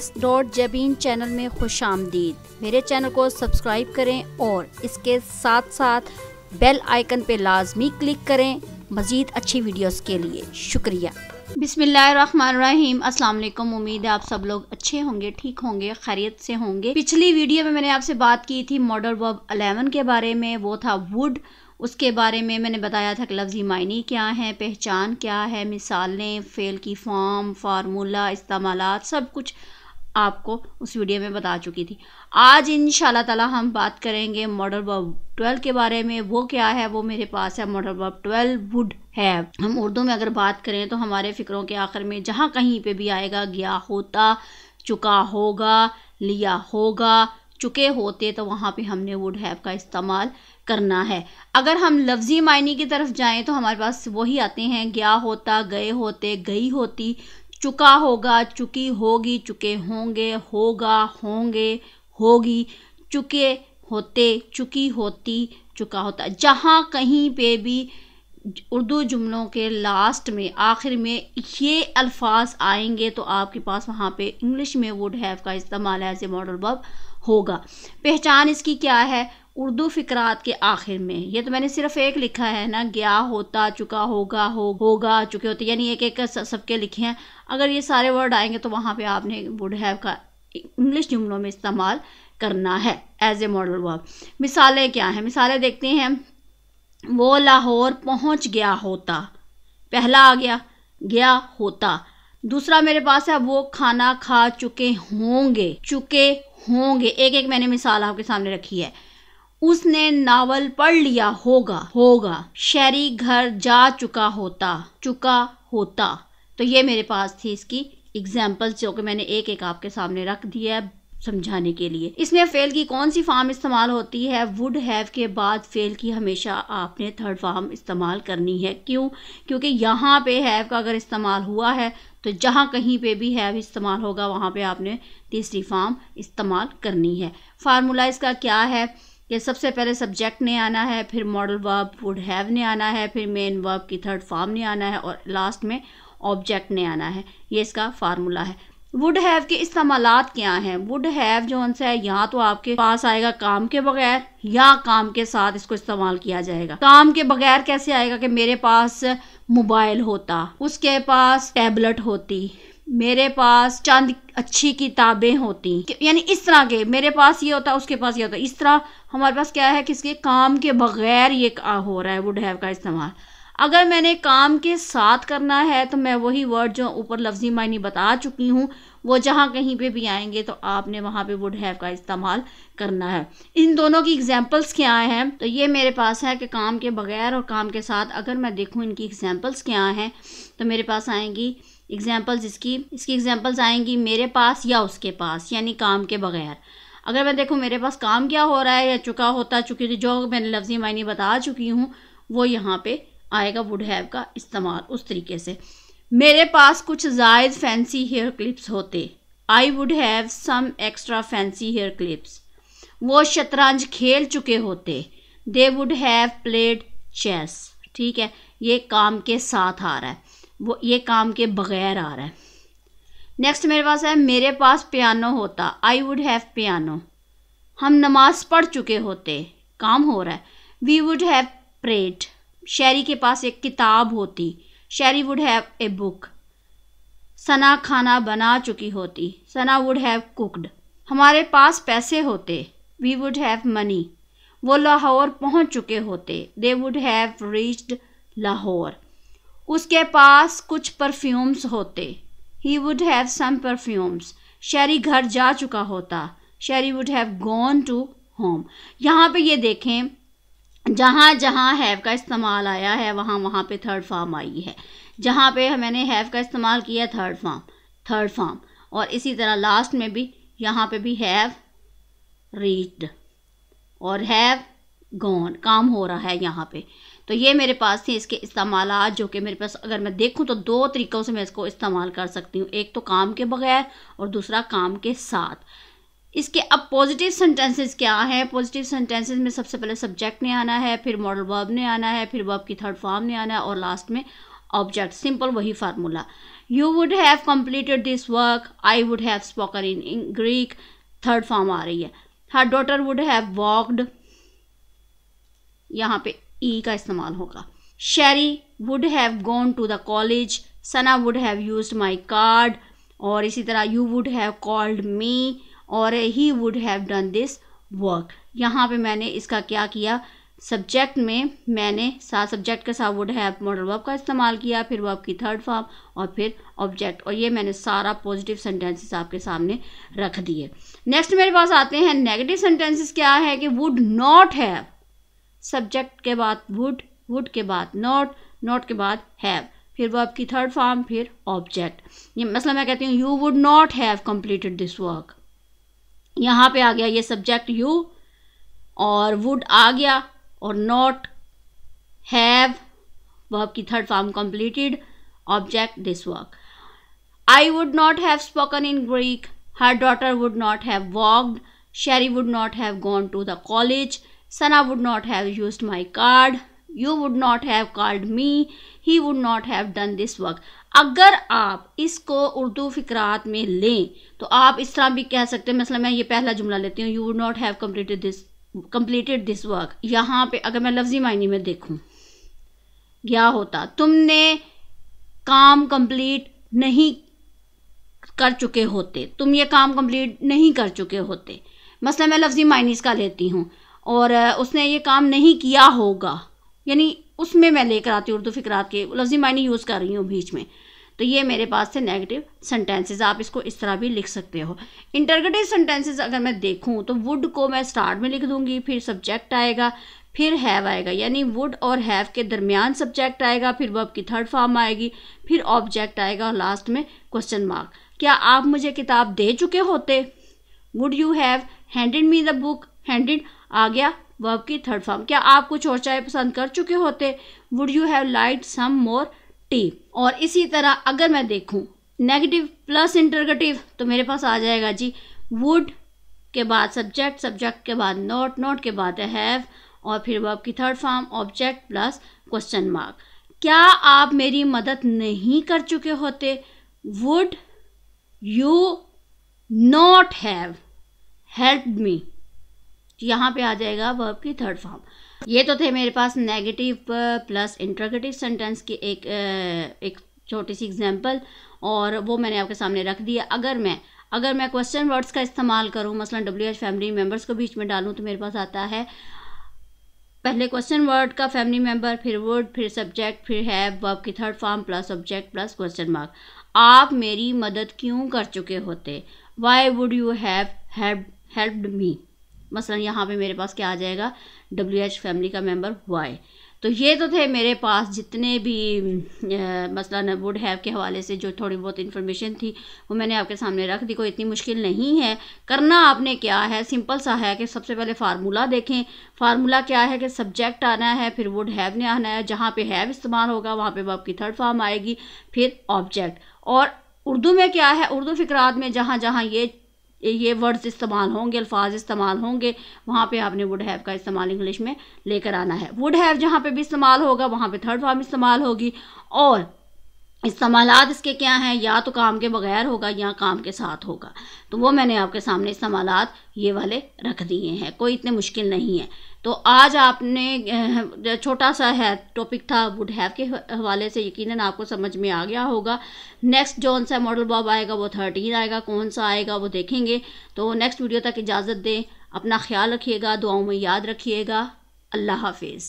S dot Jabeen channel में खुश आमदीद मेरे चैनल को सब्सक्राइब करें और इसके साथ साथ बेल आइकन पे लाजमी क्लिक करें मज़ीद अच्छी वीडियोस के लिए शुक्रिया बिसमीम अस्सलाम उम्मीद है आप सब लोग अच्छे होंगे ठीक होंगे खैरियत से होंगे पिछली वीडियो में मैंने आपसे बात की थी मॉडल वर्ब अलेवन के बारे में वो था वुड उसके बारे में मैंने बताया था कि लफ्ज़ी मायने क्या है पहचान क्या है मिसालें फेल की फॉर्म फार्मूला इस्तेमाल सब कुछ आपको उस वीडियो में बता चुकी थी आज इन ताला हम बात करेंगे मॉडल वर्ब 12 के बारे में वो क्या है वो मेरे पास है मॉडल वर्ब 12 वुड है हम उर्दू में अगर बात करें तो हमारे फिक्रों के आखिर में जहाँ कहीं पे भी आएगा गया होता चुका होगा लिया होगा चुके होते तो वहाँ पे हमने वुड हैव का इस्तेमाल करना है अगर हम लफ्ज़ी मायने की तरफ जाएं तो हमारे पास वही आते हैं गया होता गए होते गई होती चुका होगा चुकी होगी चुके होंगे होगा होंगे होगी चुके होते चुकी होती चुका होता जहाँ कहीं पे भी उर्दू जुमलों के लास्ट में आखिर में ये अल्फाज आएंगे तो आपके पास वहाँ पे इंग्लिश में वुड हैव का इस्तेमाल एज ए मॉडल वर्ब होगा पहचान इसकी क्या है उर्दू फ़िक्रात के आखिर में ये तो मैंने सिर्फ एक लिखा है ना गया होता चुका होगा हो होगा चुके होते यानी एक एक सबके लिखे हैं अगर ये सारे वर्ड आएंगे तो वहाँ पे आपने वुड हैव का इंग्लिश जुमलों में इस्तेमाल करना है एज ए मॉडल वर्ब मिसालें क्या हैं मिसालें देखते हैं वो लाहौर पहुँच गया होता पहला आ गया गया होता दूसरा मेरे पास है वो खाना खा चुके होंगे चुके होंगे एक एक मैंने मिसाल आपके सामने रखी है उसने नावल पढ़ लिया होगा होगा शहरी घर जा चुका होता चुका होता तो ये मेरे पास थी इसकी एग्जाम्पल्स जो कि मैंने एक एक आपके सामने रख दिया है समझाने के लिए इसमें फेल की कौन सी फॉर्म इस्तेमाल होती है वुड हैव के बाद फेल की हमेशा आपने थर्ड फॉर्म इस्तेमाल करनी है क्यों क्योंकि यहाँ पे हैव का अगर इस्तेमाल हुआ है तो जहाँ कहीं पे भी हैव इस्तेमाल होगा वहाँ पे आपने तीसरी फॉर्म इस्तेमाल करनी है फार्मूला इसका क्या है कि सबसे पहले सब्जेक्ट ने आना है फिर मॉडल वर्ब वुड हैव ने आना है फिर मेन वर्ब की थर्ड फॉर्म ने आना है और लास्ट में ऑब्जेक्ट ने आना है ये इसका फार्मूला है वुड हैव के इस्तेमाल क्या हैं वुड हैव जो अंश है यहाँ तो आपके पास आएगा काम के बगैर या काम के साथ इसको इस्तेमाल किया जाएगा काम के बगैर कैसे आएगा कि मेरे पास मोबाइल होता उसके पास टैबलेट होती मेरे पास चंद अच्छी किताबें होती यानी इस तरह के मेरे पास ये होता उसके पास ये होता इस तरह हमारे पास क्या है कि इसके काम के बगैर ये हो रहा है वुड हैव का इस्तेमाल अगर मैंने काम के साथ करना है तो मैं वही वर्ड जो ऊपर लफ्जी मायने बता चुकी हूँ वो जहाँ कहीं पे भी आएंगे तो आपने वहाँ पे वुड हैव का इस्तेमाल करना है इन दोनों की एग्जांपल्स क्या हैं तो ये मेरे पास है कि काम के बगैर और काम के साथ अगर मैं देखूँ इनकी एग्जांपल्स क्या हैं तो मेरे पास आएंगी एग्जाम्पल्स इसकी इसकी एग्जाम्पल्स आएंगी मेरे पास या उसके पास यानी काम के बगैर अगर मैं देखूँ मेरे पास काम क्या हो रहा है या चुका होता चुकी तो जो मैंने लफ्ज़ी मायने बता चुकी हूँ वो यहाँ पे आएगा वुड हैव का इस्तेमाल उस तरीके से मेरे पास कुछ जायद फैंसी हेयर क्लिप्स होते I would have some extra fancy hair clips वो शतरंज खेल चुके होते they would have played chess ठीक है ये काम के साथ आ रहा है वो ये काम के बगैर आ रहा है नेक्स्ट मेरे पास है मेरे पास पियानो होता आई वुड हैव पियानो हम नमाज पढ़ चुके होते काम हो रहा है वी वुड हैव प्रेट शेरी के पास एक किताब होती Sherry would have a book Sana खाना बना चुकी होती सना वुड हैव कुकड हमारे पास पैसे होते वी वुड हैव मनी वो लाहौर पहुंच चुके होते they would have reached Lahore उसके पास कुछ परफ्यूम्स होते he would have some perfumes Sherry घर जा चुका होता Sherry would have gone to home यहाँ पे ये देखें जहाँ जहाँ हैव का इस्तेमाल आया है वहाँ वहाँ पे थर्ड फॉर्म आई है जहाँ पे मैंने हैव का इस्तेमाल किया थर्ड फॉर्म थर्ड फॉर्म और इसी तरह लास्ट में भी यहाँ पे भी हैव रीड और हैव गॉन काम हो रहा है यहाँ पे तो ये मेरे पास थे इसके इस्तेमाल जो कि मेरे पास अगर मैं देखूँ तो दो तरीक़ों से मैं इसको इस्तेमाल कर सकती हूँ एक तो काम के बगैर और दूसरा काम के साथ इसके अब पॉजिटिव सेंटेंसेस क्या हैं पॉजिटिव सेंटेंसेस में सबसे पहले सब्जेक्ट ने आना है फिर मॉडल वर्ब ने आना है फिर वर्ब की थर्ड फॉर्म ने आना है और लास्ट में ऑब्जेक्ट सिंपल वही formula you would have completed this work I would have spoken in Greek third form आ रही है her daughter would have walked यहाँ पे ई e का इस्तेमाल होगा Sherry would have gone to the college Sana would have use my card और इसी तरह you would have called me और he would have done this work यहाँ पे मैंने इसका क्या किया सब्जेक्ट में मैंने साथ सब्जेक्ट के साथ वुड हैव मॉडल वर्ब का इस्तेमाल किया फिर वर्ब की थर्ड फॉर्म और फिर ऑब्जेक्ट और ये मैंने सारा पॉजिटिव सेंटेंसेस आपके सामने रख दिए नेक्स्ट मेरे पास आते हैं नेगेटिव सेंटेंसेस क्या है कि वुड नॉट हैव सब्जेक्ट के बाद वुड वुड के बाद नॉट नॉट के बाद हैव फिर वर्ब की थर्ड फॉर्म फिर ऑब्जेक्ट ये मसला मतलब मैं कहती हूँ you would not have completed this work यहाँ पे आ गया ये सब्जेक्ट यू और वुड आ गया और नॉट हैव वर्ब की third form completed object this work I would not have spoken in Greek her daughter would not have walked Sherry would not have gone to the college Sana would not have used my card. You would not have called me he would not have done this work अगर आप इसको उर्दू फिक्रात में लें तो आप इस तरह भी कह सकते हैं मसला मैं ये पहला जुमला लेती हूँ you would not have completed this completed this work यहाँ पे अगर मैं लफ्जी मायने में देखूँ क्या होता तुमने काम कंप्लीट नहीं कर चुके होते तुम ये काम कंप्लीट नहीं कर चुके होते मसला मैं लफ्जी मायने का लेती हूँ और उसने ये काम नहीं किया होगा यानी उसमें मैं लेकर आती हूँ उर्दू फिक्रात के लफ्जी मायने यूज़ कर रही हूँ बीच में तो ये मेरे पास थे नेगेटिव सेंटेंसेस आप इसको इस तरह भी लिख सकते हो इंटरगेटिव सेंटेंसेस अगर मैं देखूँ तो वुड को मैं स्टार्ट में लिख दूँगी फिर सब्जेक्ट आएगा फिर हैव आएगा यानी वुड और हैव के दरमियान सब्जेक्ट आएगा फिर वर्ब की थर्ड फॉर्म आएगी फिर ऑब्जेक्ट आएगा और लास्ट में क्वेश्चन मार्क क्या आप मुझे किताब दे चुके होते would you have handed me the book handed आ गया वर्ब की थर्ड फॉर्म क्या आप कुछ और चाय पसंद कर चुके होते would you have liked some more tea और इसी तरह अगर मैं देखूं नेगेटिव प्लस इंटरगेटिव तो मेरे पास आ जाएगा जी वुड के बाद सब्जेक्ट सब्जेक्ट के बाद नोट नोट के बाद हैव और फिर वर्ब की third form object plus question mark क्या आप मेरी मदद नहीं कर चुके होते would you not have help me यहाँ पे आ जाएगा वर्ब की थर्ड फॉर्म ये तो थे मेरे पास नेगेटिव प्लस इंट्रोगेटिव सेंटेंस की एक uh, एक छोटी सी एग्जांपल और वो मैंने आपके सामने रख दिया अगर मैं अगर मैं क्वेश्चन वर्ड्स का इस्तेमाल करूँ मसलन डब्ल्यू एच फैमिली मेम्बर्स को बीच में डालूँ तो मेरे पास आता है पहले क्वेश्चन वर्ड का फैमिली मेम्बर फिर वर्ड फिर सब्जेक्ट फिर है वर्ब की third form plus object plus question mark आप मेरी मदद क्यों कर चुके होते why would you have helped me मसलन यहाँ पे मेरे पास क्या आ जाएगा डब्ल्यू एच फैमिली का मेम्बर वाई तो ये तो थे मेरे पास जितने भी मसला वुड हैव के हवाले से जो थोड़ी बहुत इन्फॉर्मेशन थी वो मैंने आपके सामने रख दी कोई इतनी मुश्किल नहीं है करना आपने क्या है सिंपल सा है कि सबसे पहले फार्मूला देखें फार्मूला क्या है कि सब्जेक्ट आना है फिर वुड हैव ने आना है जहाँ पे हैव इस्तेमाल होगा वहाँ पर आपकी थर्ड फार्म आएगी फिर ऑब्जेक्ट और उर्दू में क्या है उर्दू फ़िक्रात में जहाँ जहाँ ये ये वर्ड्स इस्तेमाल होंगे अल्फाज इस्तेमाल होंगे वहाँ पे आपने वुड हैव का इस्तेमाल इंग्लिश में लेकर आना है वुड हैव जहाँ पे भी इस्तेमाल होगा वहाँ पे थर्ड फॉर्म इस्तेमाल होगी और इस्तेमाल इसके क्या हैं या तो काम के बगैर होगा या काम के साथ होगा तो वो मैंने आपके सामने इस्तेमाल ये वाले रख दिए हैं कोई इतने मुश्किल नहीं है तो आज आपने छोटा सा है टॉपिक था वुड हैव के हवाले से यकीनन आपको समझ में आ गया होगा नेक्स्ट जो सा मॉडल बॉब आएगा वो थर्टीन आएगा कौन सा आएगा वो देखेंगे तो नेक्स्ट वीडियो तक इजाज़त दें अपना ख्याल रखिएगा दुआओं में याद रखिएगा अल्लाह हाफिज़